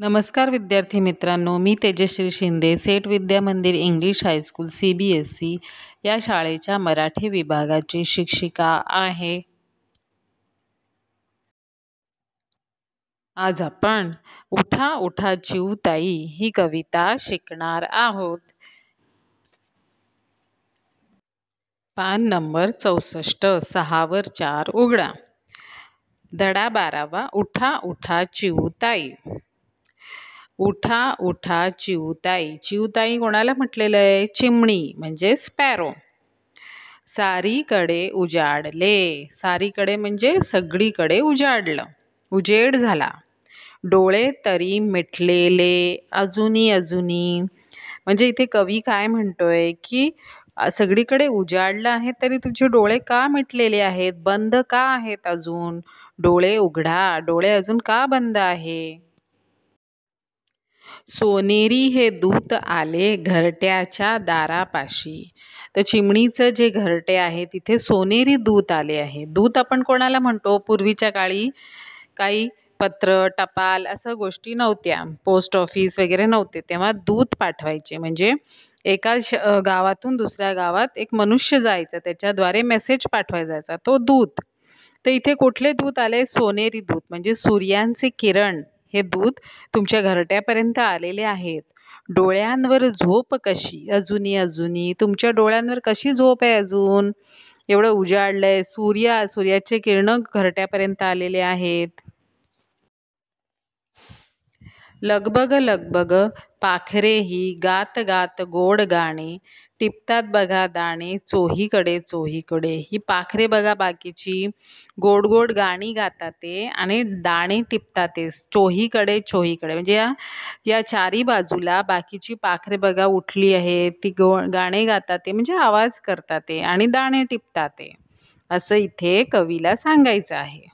नमस्कार विद्यार्थी मित्रांनो मी तेजश्री शिंदे सेट Vidya Mandir English high school C B S E e या शाळेच्या मराठी विभागाची शिक्षिका आहे आज आपण उठा उठा जीवताई ही कविता शिकणार आहोत पान नंबर चौसष्ट सहावर चार उघडा दडा बारावा उठा उठा चिवताई उठा उठा चिवताई चिवताई कोणाला म्हटलेलं आहे चिमणी म्हणजे स्पॅरो सारीकडे उजाडले सारीकडे म्हणजे सगळीकडे उजाडलं उजेड झाला डोळे तरी मिटलेले अजूनी अजूनी म्हणजे इथे कवी काय म्हणतोय की सगळीकडे उजाडलं आहे तरी तुझे डोळे का मिटलेले आहेत बंद का आहेत अजून डोळे उघडा डोळे अजून का बंद आहे सोनेरी हे दूत आले घरट्याच्या दारापाशी तर चिमणीचं जे घरटे आहे तिथे सोनेरी दूत आले आहे दूत आपण कोणाला म्हणतो पूर्वीच्या काळी काही पत्र टपाल असं गोष्टी नव्हत्या पोस्ट ऑफिस वगैरे नव्हते तेव्हा दूत पाठवायचे म्हणजे एका श गावातून दुसऱ्या गावात एक मनुष्य जायचं त्याच्याद्वारे मेसेज पाठवायचा जायचा तो दूत तर इथे कुठले दूत आले सोनेरी दूत म्हणजे सूर्यांचे किरण हे दूध तुमच्या घरट्यापर्यंत आलेले आहेत डोळ्यांवर झोप कशी अजूनही अजूनही तुमच्या डोळ्यांवर कशी झोप आहे अजून एवढं उजाडलंय आहे सूर्य सूर्याचे किरण घरट्यापर्यंत आलेले आहेत लगबग लगबग पाखरे ही गात गात गोड गाणे टिपतात बघा दाणे चोहीकडे चोहीकडे ही पाखरे बघा बाकीची गोड गोड गाणी गातात ते आणि दाणे टिपतात ते चोहीकडे चोहीकडे म्हणजे या या चारी बाजूला बाकीची पाखरे बघा उठली आहे ती गो गाणे गातात ते म्हणजे आवाज करतात ते आणि दाणे टिपतात ते असं इथे कवीला सांगायचं आहे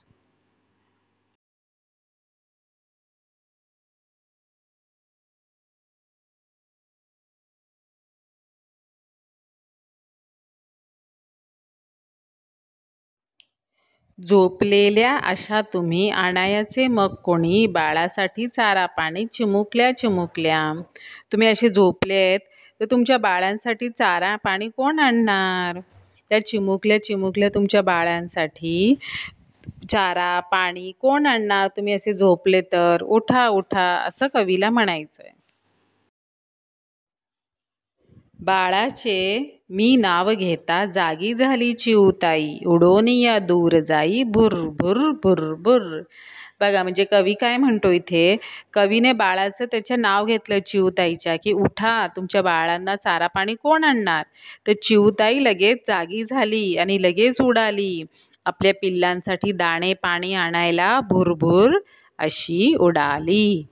झोपलेल्या अशा तुम्ही आणायाचे मग कोणी बाळासाठी चारा पाणी चिमुकल्या चिमुकल्या तुम्ही असे झोपले आहेत तर तुमच्या बाळांसाठी चारा पाणी कोण आणणार त्या चिमुकल्या चिमुकल्या तुमच्या बाळांसाठी चारा पाणी कोण आणणार तुम्ही असे झोपले तर उठा उठा असं कवीला म्हणायचं आहे बाळाचे मी नाव घेता जागी झाली चिवताई उडून या दूर जाई भुर भुर भुर भुर बघा म्हणजे कवी काय म्हणतो इथे कवीने बाळाचं त्याचे नाव घेतलं चिवताईच्या की उठा तुमच्या बाळांना चारा पाणी कोण आणणार तर चिवताई लगेच जागी झाली आणि लगेच उडाली आपल्या पिल्लांसाठी दाणे पाणी आणायला भुरभुर अशी उडाली